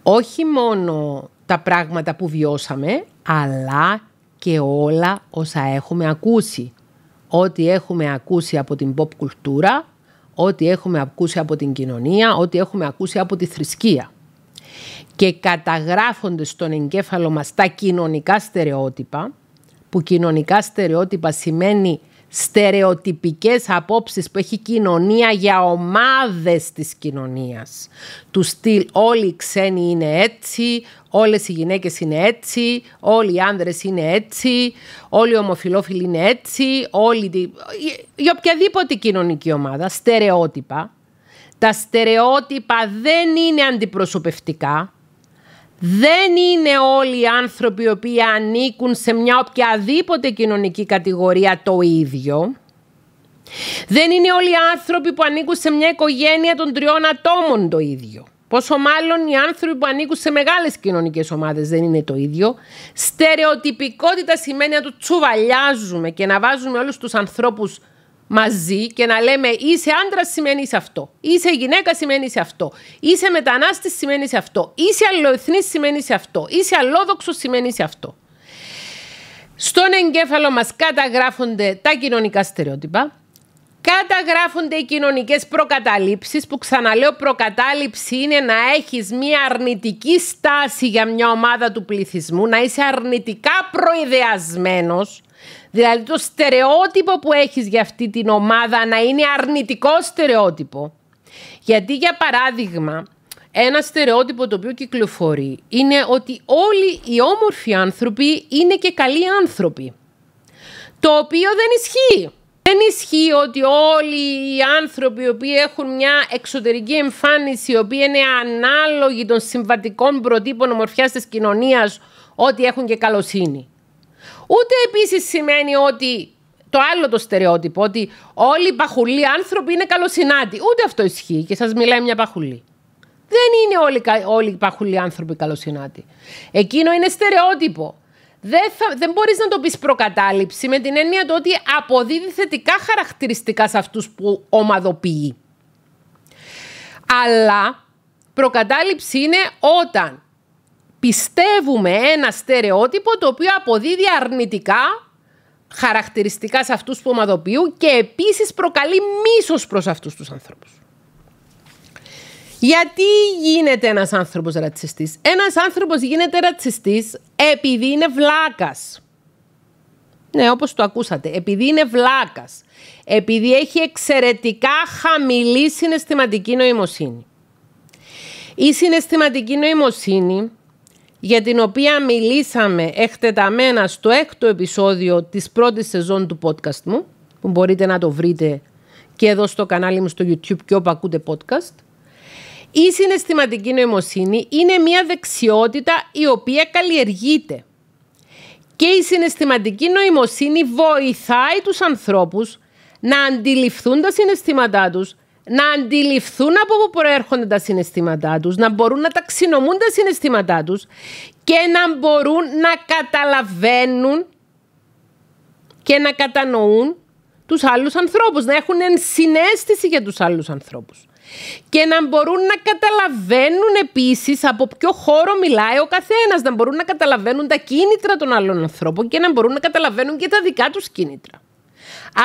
S1: όχι μόνο τα πράγματα που βιώσαμε, αλλά και όλα όσα έχουμε ακούσει. Ό,τι έχουμε ακούσει από την pop κουλτούρα, ό,τι έχουμε ακούσει από την κοινωνία, ό,τι έχουμε ακούσει από τη θρησκεία. Και καταγράφονται στον εγκέφαλο μας τα κοινωνικά στερεότυπα, που κοινωνικά στερεότυπα σημαίνει στερεοτυπικές απόψεις που έχει κοινωνία για ομάδες της κοινωνίας. Του στυλ όλοι οι ξένοι είναι έτσι, όλες οι γυναίκες είναι έτσι, όλοι οι άνδρες είναι έτσι, όλοι οι ομοφιλόφιλοι είναι έτσι, όλοι... Ε, για οποιαδήποτε κοινωνική ομάδα, στερεότυπα. Τα στερεότυπα δεν είναι αντιπροσωπευτικά, δεν είναι όλοι οι άνθρωποι οι οποίοι ανήκουν σε μια οποιαδήποτε κοινωνική κατηγορία το ίδιο. Δεν είναι όλοι οι άνθρωποι που ανήκουν σε μια οικογένεια των τριών ατόμων το ίδιο. Πόσο μάλλον οι άνθρωποι που ανήκουν σε μεγάλες κοινωνικές ομάδες δεν είναι το ίδιο. Στερεοτυπικότητα σημαίνει να το τσουβαλιάζουμε και να βάζουμε όλους τους ανθρώπους μαζί και να λέμε είσαι άντρας σημαίνει σε αυτό, είσαι γυναίκα σημαίνει σε αυτό, είσαι μετανάστης σημαίνει σε αυτό, είσαι αλλοεθνή σημαίνει σε αυτό, είσαι αλλόδοξος σημαίνει σε αυτό. Στον εγκέφαλο μας καταγράφονται τα κοινωνικά στερεότυπα, καταγράφονται οι κοινωνικές προκαταλήψεις, που ξαναλέω προκατάληψη είναι να έχεις μία αρνητική στάση για μια ομάδα του πληθυσμού, να είσαι αρνητικά προειδεασμένος, Δηλαδή το στερεότυπο που έχεις για αυτή την ομάδα να είναι αρνητικό στερεότυπο. Γιατί για παράδειγμα, ένα στερεότυπο το οποίο κυκλοφορεί είναι ότι όλοι οι όμορφοι άνθρωποι είναι και καλοί άνθρωποι. Το οποίο δεν ισχύει. Δεν ισχύει ότι όλοι οι άνθρωποι οι οποίοι έχουν μια εξωτερική εμφάνιση η οποία είναι ανάλογη των συμβατικών προτύπων ομορφιάς της κοινωνίας ότι έχουν και καλοσύνη. Ούτε επίσης σημαίνει ότι το άλλο το στερεότυπο, ότι όλοι οι παχουλοί άνθρωποι είναι καλοσυνάτη. Ούτε αυτό ισχύει και σας μιλάει μια παχουλή. Δεν είναι όλοι, οι παχουλοί άνθρωποι καλοσυνάτη. Εκείνο είναι στερεότυπο. Δεν, δεν μπορείς να το πεις προκατάληψη με την έννοια του ότι αποδίδει θετικά χαρακτηριστικά σε αυτούς που ομαδοποιεί. Αλλά προκατάληψη είναι όταν πιστεύουμε ένα στερεότυπο το οποίο αποδίδει αρνητικά χαρακτηριστικά σε αυτούς που ομαδοποιούν και επίσης προκαλεί μίσος προς αυτούς τους ανθρώπους. Γιατί γίνεται ένας άνθρωπος ρατσιστής. Ένας άνθρωπος γίνεται ρατσιστής επειδή είναι βλάκας. Ναι, όπως το ακούσατε. Επειδή είναι βλάκας. Επειδή έχει εξαιρετικά χαμηλή συναισθηματική νοημοσύνη. Η συναισθηματική νοημοσύνη για την οποία μιλήσαμε εκτεταμένα στο έκτο επεισόδιο της πρώτης σεζόν του podcast μου, που μπορείτε να το βρείτε και εδώ στο κανάλι μου στο YouTube και όπου ακούτε podcast. Η συναισθηματική νοημοσύνη είναι μια δεξιότητα η οποία καλλιεργείται. Και η συναισθηματική νοημοσύνη βοηθάει τους ανθρώπους να αντιληφθούν τα συναισθήματά τους, να αντιληφθούν από πού προέρχονται τα συναισθήματά τους, να μπορούν να ταξινομούν τα συναισθήματά τους και να μπορούν να καταλαβαίνουν και να κατανοούν τους άλλους ανθρώπους, να έχουν ενσυναίσθηση για τους άλλους ανθρώπους. Και να μπορούν να καταλαβαίνουν επίσης από ποιο χώρο μιλάει ο καθένας, να μπορούν να καταλαβαίνουν τα κίνητρα των άλλων ανθρώπων και να μπορούν να καταλαβαίνουν και τα δικά τους κίνητρα.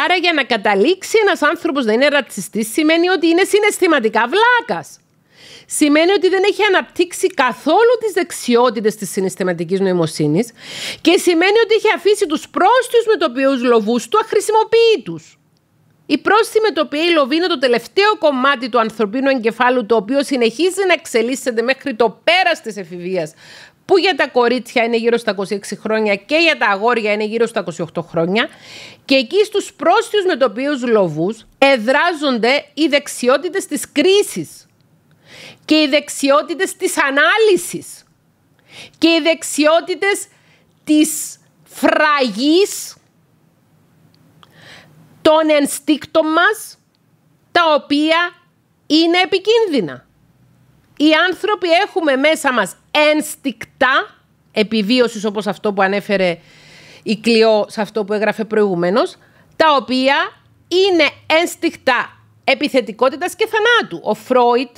S1: Άρα για να καταλήξει ένας άνθρωπος να είναι ρατσιστής σημαίνει ότι είναι συναισθηματικά βλάκας. Σημαίνει ότι δεν έχει αναπτύξει καθόλου τις δεξιότητες της συναισθηματικής νοημοσύνης και σημαίνει ότι έχει αφήσει τους πρόστιους με το οποίους λοβούς του αχρησιμοποιητούς. Η πρόστιμη οποίο λοβή είναι το τελευταίο κομμάτι του ανθρωπίνου εγκεφάλου το οποίο συνεχίζει να εξελίσσεται μέχρι το πέρας της εφηβείας που για τα κορίτσια είναι γύρω στα 26 χρόνια και για τα αγόρια είναι γύρω στα 28 χρόνια και εκεί στους πρόστιους με τοπίους λοβούς εδράζονται οι δεξιότητες της κρίσης και οι δεξιότητες της ανάλυσης και οι δεξιότητες της φραγής των ενστίκτων μας τα οποία είναι επικίνδυνα. Οι άνθρωποι έχουμε μέσα μας ένστικτα επιβίωσης όπως αυτό που ανέφερε η Κλειό σε αυτό που έγραφε προηγουμένως, τα οποία είναι ένστικτα επιθετικότητας και θανάτου. Ο Φρόιτ,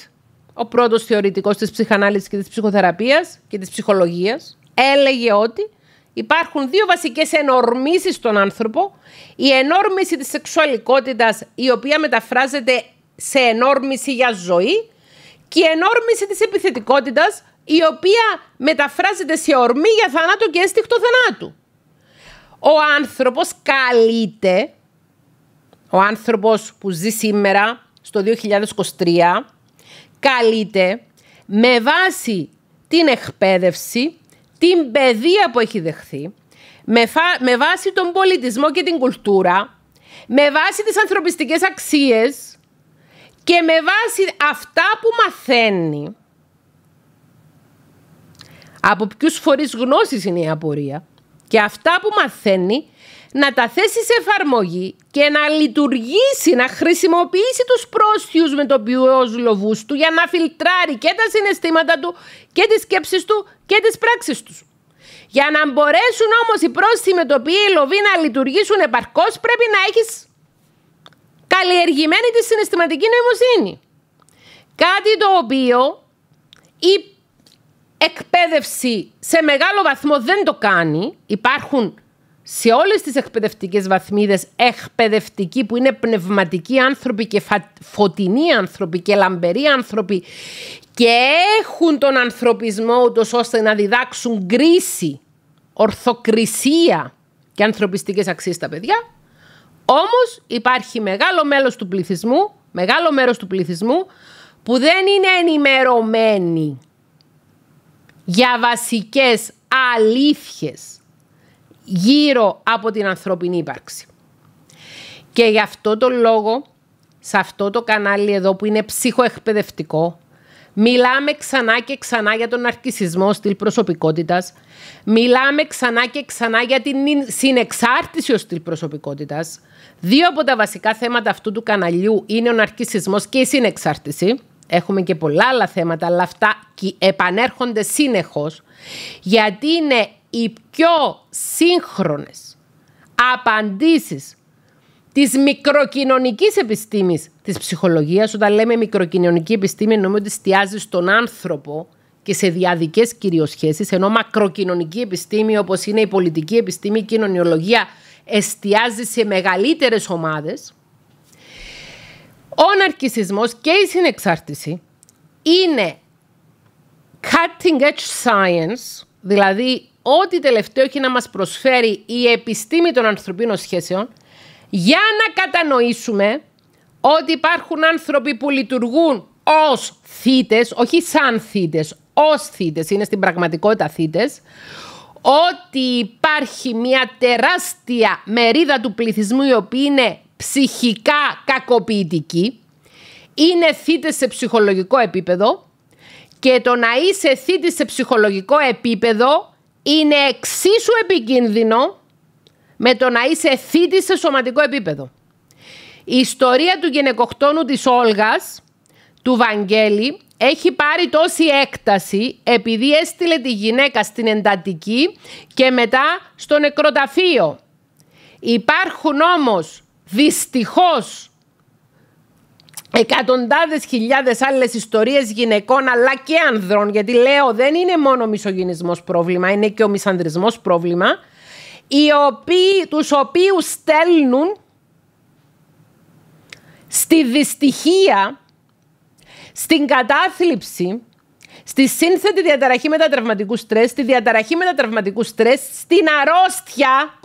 S1: ο πρώτος θεωρητικός της ψυχανάλυσης και της ψυχοθεραπείας και της ψυχολογίας, έλεγε ότι υπάρχουν δύο βασικές ενορμήσεις στον άνθρωπο. Η ενόρμηση της σεξουαλικότητας, η οποία μεταφράζεται σε ενόρμηση για ζωή, και η ενόρμηση της επιθετικότητας, η οποία μεταφράζεται σε ορμή για θανάτο και έστιχτο θανάτου. Ο άνθρωπος καλείται, ο άνθρωπος που ζει σήμερα στο 2023, καλείται με βάση την εκπαίδευση, την παιδεία που έχει δεχθεί, με, με βάση τον πολιτισμό και την κουλτούρα, με βάση τις ανθρωπιστικές αξίες και με βάση αυτά που μαθαίνει, από ποιους φορείς γνώσης είναι η απορία και αυτά που μαθαίνει να τα θέσει σε εφαρμογή και να λειτουργήσει, να χρησιμοποιήσει τους πρόσθιους με το ποιός λοβούς του για να φιλτράρει και τα συναισθήματα του και τις σκέψεις του και τις πράξεις τους. Για να μπορέσουν όμως οι πρόσθιοι με το ποιοι λοβοί να λειτουργήσουν επαρκώς πρέπει να έχεις καλλιεργημένη τη συναισθηματική νοημοσύνη. Κάτι το οποίο εκπαίδευση σε μεγάλο βαθμό δεν το κάνει. Υπάρχουν σε όλες τις εκπαιδευτικές βαθμίδες εκπαιδευτικοί που είναι πνευματικοί άνθρωποι και φωτεινοί άνθρωποι και λαμπεροί άνθρωποι και έχουν τον ανθρωπισμό ούτως ώστε να διδάξουν κρίση, ορθοκρισία και ανθρωπιστικές αξίες στα παιδιά. Όμως υπάρχει μεγάλο μέλος του πληθυσμού, μεγάλο μέρος του πληθυσμού που δεν είναι ενημερωμένοι για βασικές αλήθειες γύρω από την ανθρώπινη ύπαρξη. Και γι' αυτό το λόγο, σε αυτό το κανάλι εδώ που είναι ψυχοεκπαιδευτικό, μιλάμε ξανά και ξανά για τον ναρκισισμό στυλ προσωπικότητας, μιλάμε ξανά και ξανά για την συνεξάρτηση ως στυλ προσωπικότητας. Δύο από τα βασικά θέματα αυτού του καναλιού είναι ο ναρκισισμός και η συνεξάρτηση. Έχουμε και πολλά άλλα θέματα, αλλά αυτά επανέρχονται συνεχώς γιατί είναι οι πιο σύγχρονες απαντήσεις της μικροκοινωνικής επιστήμης της ψυχολογίας. Όταν λέμε μικροκοινωνική επιστήμη εννοούμε ότι εστιάζει στον άνθρωπο και σε διαδικές κυριοσχέσεις, ενώ μακροκοινωνική επιστήμη όπως είναι η πολιτική επιστήμη, η κοινωνιολογία εστιάζει σε μεγαλύτερες ομάδες ο ναρκισισμός και η συνεξάρτηση είναι cutting edge science, δηλαδή ό,τι τελευταίο έχει να μας προσφέρει η επιστήμη των ανθρωπίνων σχέσεων, για να κατανοήσουμε ότι υπάρχουν άνθρωποι που λειτουργούν ως θύτες, όχι σαν θύτες, ως θύτες, είναι στην πραγματικότητα θύτες, ότι υπάρχει μια τεράστια μερίδα του πληθυσμού η οποία είναι ψυχικά κακοποιητική, είναι θήτη σε ψυχολογικό επίπεδο και το να είσαι θήτη σε ψυχολογικό επίπεδο είναι εξίσου επικίνδυνο με το να είσαι θήτη σε σωματικό επίπεδο. Η ιστορία του γυναικοκτόνου της Όλγας, του Βαγγέλη, έχει πάρει τόση έκταση επειδή έστειλε τη γυναίκα στην εντατική και μετά στο νεκροταφείο. Υπάρχουν όμως δυστυχώς εκατοντάδες χιλιάδες άλλες ιστορίες γυναικών αλλά και ανδρών γιατί λέω δεν είναι μόνο ο μισογυνισμός πρόβλημα είναι και ο μισανδρισμός πρόβλημα οι οποίοι, τους οποίους στέλνουν στη δυστυχία, στην κατάθλιψη, στη σύνθετη διαταραχή μετατραυματικού στρες, στη διαταραχή μετατραυματικού στρες, στην αρρώστια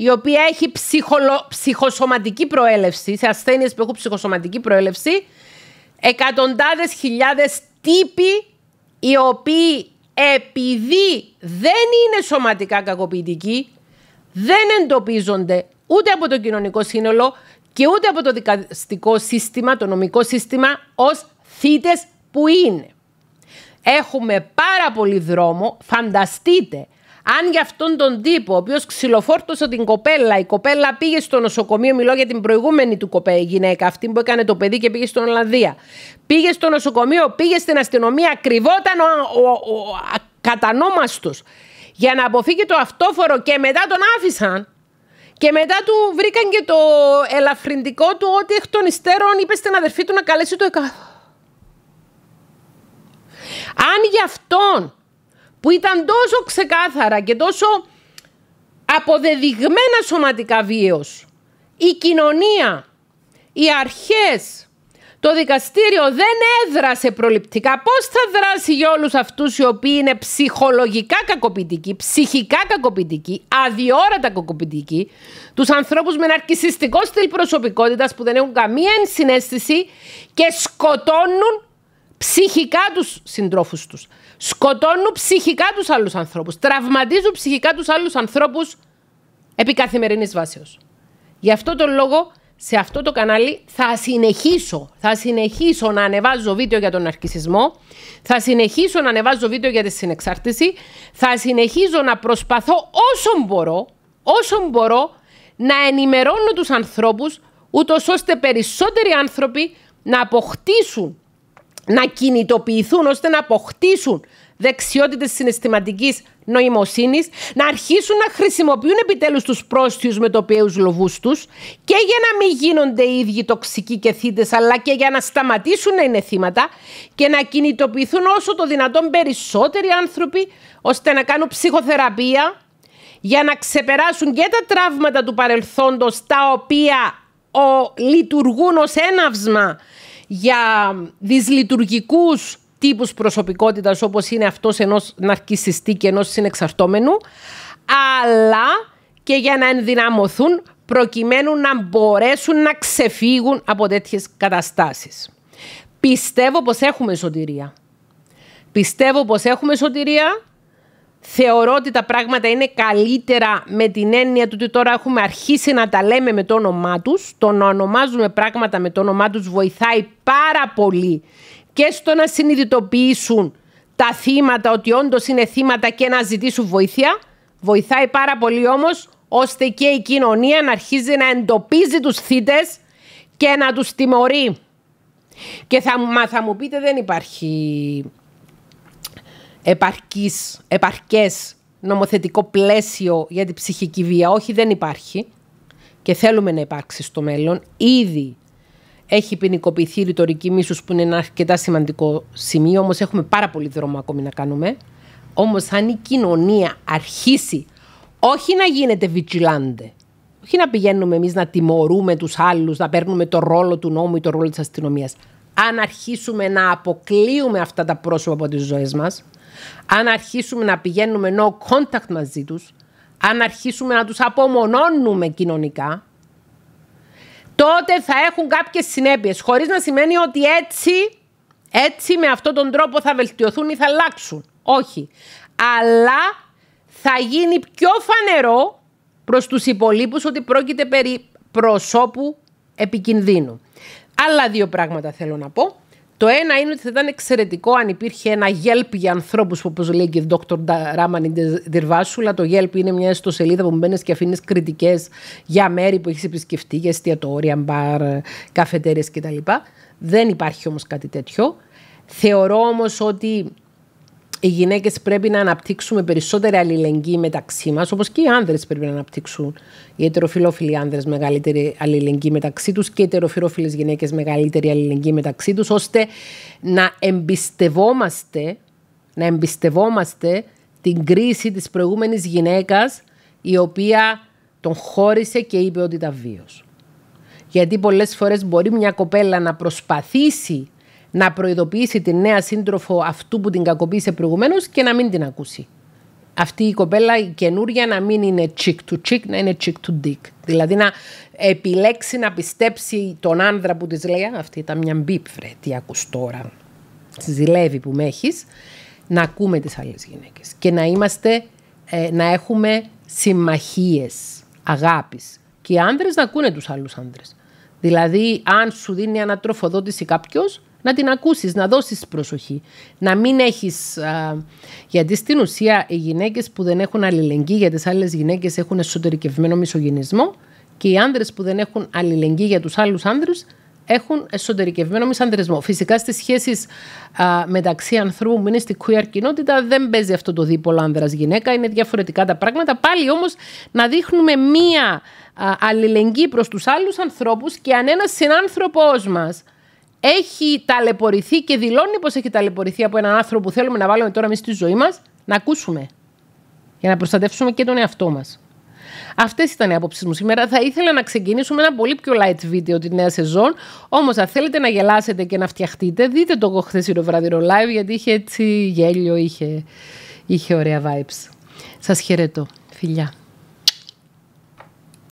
S1: η οποία έχει ψυχολο... ψυχοσωματική προέλευση, σε ασθένειες που έχουν ψυχοσωματική προέλευση, εκατοντάδες χιλιάδες τύποι οι οποίοι επειδή δεν είναι σωματικά κακοποιητικοί, δεν εντοπίζονται ούτε από το κοινωνικό σύνολο και ούτε από το δικαστικό σύστημα, το νομικό σύστημα, ως θύτες που είναι. Έχουμε πάρα πολύ δρόμο. Φανταστείτε αν για αυτόν τον τύπο, ο οποίος ξυλοφόρτωσε την κοπέλα, η κοπέλα πήγε στο νοσοκομείο, μιλώ για την προηγούμενη του κοπέ, γυναίκα, αυτή που έκανε το παιδί και πήγε στην Ολλανδία. Πήγε στο νοσοκομείο, πήγε στην αστυνομία, κρυβόταν ο, ο, κατανόμαστος για να αποφύγει το αυτόφορο και μετά τον άφησαν. Και μετά του βρήκαν και το ελαφρυντικό του ότι εκ των υστέρων είπε στην αδερφή του να καλέσει το εκαθ. Αν για αυτόν που ήταν τόσο ξεκάθαρα και τόσο αποδεδειγμένα σωματικά βίαιος, η κοινωνία, οι αρχές, το δικαστήριο δεν έδρασε προληπτικά. Πώς θα δράσει για όλους αυτούς οι οποίοι είναι ψυχολογικά κακοποιητικοί, ψυχικά κακοποιητικοί, αδιόρατα κακοποιητικοί, τους ανθρώπους με ναρκισιστικό στυλ προσωπικότητας που δεν έχουν καμία ενσυναίσθηση και σκοτώνουν ψυχικά τους συντρόφους τους σκοτώνουν ψυχικά τους άλλους ανθρώπους. Τραυματίζουν ψυχικά τους άλλους ανθρώπους επί καθημερινής βάσεως. Γι' αυτό τον λόγο σε αυτό το κανάλι θα συνεχίσω, θα συνεχίσω να ανεβάζω βίντεο για τον αρκισισμό, θα συνεχίσω να ανεβάζω βίντεο για τη συνεξάρτηση, θα συνεχίζω να προσπαθώ όσο μπορώ, όσο μπορώ να ενημερώνω τους ανθρώπους, ούτως ώστε περισσότεροι άνθρωποι να αποκτήσουν να κινητοποιηθούν ώστε να αποκτήσουν δεξιότητες συναισθηματικής νοημοσύνης, να αρχίσουν να χρησιμοποιούν επιτέλους τους πρόστιους με οποίο λοβούς τους και για να μην γίνονται οι ίδιοι τοξικοί και θύτες, αλλά και για να σταματήσουν να είναι θύματα και να κινητοποιηθούν όσο το δυνατόν περισσότεροι άνθρωποι ώστε να κάνουν ψυχοθεραπεία για να ξεπεράσουν και τα τραύματα του παρελθόντος τα οποία ο, λειτουργούν ως έναυσμα για δυσλειτουργικούς τύπους προσωπικότητας όπως είναι αυτός ενός ναρκισιστή και ενός συνεξαρτώμενου, αλλά και για να ενδυναμωθούν προκειμένου να μπορέσουν να ξεφύγουν από τέτοιες καταστάσεις. Πιστεύω πως έχουμε σωτηρία. Πιστεύω πως έχουμε σωτηρία θεωρώ ότι τα πράγματα είναι καλύτερα με την έννοια του ότι τώρα έχουμε αρχίσει να τα λέμε με το όνομά τους. Το να ονομάζουμε πράγματα με το όνομά τους βοηθάει πάρα πολύ και στο να συνειδητοποιήσουν τα θύματα ότι όντως είναι θύματα και να ζητήσουν βοήθεια. Βοηθάει πάρα πολύ όμως ώστε και η κοινωνία να αρχίζει να εντοπίζει τους θύτες και να τους τιμωρεί. Και θα, μα θα μου πείτε δεν υπάρχει επαρκής, επαρκές νομοθετικό πλαίσιο για την ψυχική βία. Όχι, δεν υπάρχει και θέλουμε να υπάρξει στο μέλλον. Ήδη έχει ποινικοποιηθεί η ρητορική μίσους που είναι ένα αρκετά σημαντικό σημείο, όμως έχουμε πάρα πολύ δρόμο ακόμη να κάνουμε. Όμως αν η κοινωνία αρχίσει όχι να γίνεται vigilante, όχι να πηγαίνουμε εμείς να τιμωρούμε τους άλλους, να παίρνουμε το ρόλο του νόμου ή το ρόλο της αστυνομίας. Αν αρχίσουμε να αποκλείουμε αυτά τα πρόσωπα από τις ζωές μας, αν αρχίσουμε να πηγαίνουμε no contact μαζί τους, αν αρχίσουμε να τους απομονώνουμε κοινωνικά, τότε θα έχουν κάποιες συνέπειες, χωρίς να σημαίνει ότι έτσι, έτσι με αυτόν τον τρόπο θα βελτιωθούν ή θα αλλάξουν. Όχι. Αλλά θα γίνει πιο φανερό προς τους υπολείπους ότι πρόκειται περί προσώπου επικινδύνου. Άλλα δύο πράγματα θέλω να πω. Το ένα είναι ότι θα ήταν εξαιρετικό αν υπήρχε ένα γέλπι για ανθρώπους, όπω λέει και η Dr. Ράμανι Ντερβάσουλα. Το γέλπι είναι μια ιστοσελίδα που μπαίνεις και αφήνεις κριτικές για μέρη που έχεις επισκεφτεί, για εστιατόρια, μπαρ, καφετέρειες κτλ. Δεν υπάρχει όμως κάτι τέτοιο. Θεωρώ όμως ότι οι γυναίκες πρέπει να αναπτύξουμε περισσότερη αλληλεγγύη μεταξύ μας, όπως και οι άνδρες πρέπει να αναπτύξουν. Οι ετεροφιλόφιλοι άνδρες μεγαλύτερη αλληλεγγύη μεταξύ τους και οι ετεροφιλόφιλες γυναίκες μεγαλύτερη αλληλεγγύη μεταξύ τους, ώστε να εμπιστευόμαστε, να εμπιστευόμαστε την κρίση της προηγούμενης γυναίκας η οποία τον χώρισε και είπε ότι ήταν βίος. Γιατί πολλές φορές μπορεί μια κοπέλα να προσπαθήσει να προειδοποιήσει τη νέα σύντροφο αυτού που την κακοποίησε προηγουμένως και να μην την ακούσει. Αυτή η κοπέλα η καινούρια να μην είναι chick to chick, να είναι chick to dick. Δηλαδή να επιλέξει να πιστέψει τον άνδρα που της λέει: Αυτή ήταν μια μπίπφρε, τι ακούς τώρα. Ζηλεύει που με έχεις, να ακούμε τις άλλες γυναίκες και να είμαστε, ε, να έχουμε συμμαχίες αγάπης. Και οι άνδρες να ακούνε τους άλλους άνδρες. Δηλαδή, αν σου δίνει ανατροφοδότηση κάποιος, να την ακούσεις, να δώσεις προσοχή. Να μην έχεις... Α, γιατί στην ουσία οι γυναίκες που δεν έχουν αλληλεγγύη για τις άλλες γυναίκες έχουν εσωτερικευμένο μισογενισμό και οι άνδρες που δεν έχουν αλληλεγγύη για τους άλλους άνδρες έχουν εσωτερικευμένο μισανδρισμό. Φυσικά στις σχέσεις μεταξύ ανθρώπων που είναι στη queer κοινότητα δεν παίζει αυτό το δίπολο άνδρας γυναίκα, είναι διαφορετικά τα πράγματα. Πάλι όμως να δείχνουμε μία αλληλεγγύη προς τους άλλους ανθρώπους και αν ένας συνάνθρωπός μας έχει ταλαιπωρηθεί και δηλώνει πως έχει ταλαιπωρηθεί από έναν άνθρωπο που θέλουμε να βάλουμε τώρα εμείς στη ζωή μας, να ακούσουμε. Για να προστατεύσουμε και τον εαυτό μας. Αυτές ήταν οι απόψεις μου σήμερα. Θα ήθελα να ξεκινήσουμε ένα πολύ πιο light video τη νέα σεζόν. Όμως, αν θέλετε να γελάσετε και να φτιαχτείτε, δείτε το εγώ live, γιατί είχε έτσι γέλιο, είχε, είχε ωραία vibes. Σας χαιρετώ. Φιλιά.